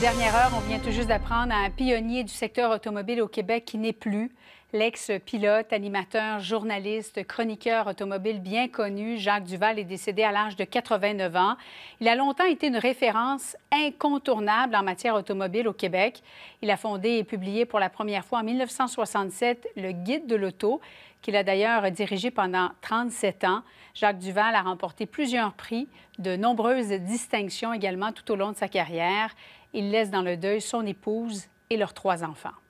Dernière heure, on vient tout juste d'apprendre à un pionnier du secteur automobile au Québec qui n'est plus. L'ex-pilote, animateur, journaliste, chroniqueur automobile bien connu, Jacques Duval est décédé à l'âge de 89 ans. Il a longtemps été une référence incontournable en matière automobile au Québec. Il a fondé et publié pour la première fois en 1967 le Guide de l'auto, qu'il a d'ailleurs dirigé pendant 37 ans. Jacques Duval a remporté plusieurs prix, de nombreuses distinctions également tout au long de sa carrière. Il laisse dans le deuil son épouse et leurs trois enfants.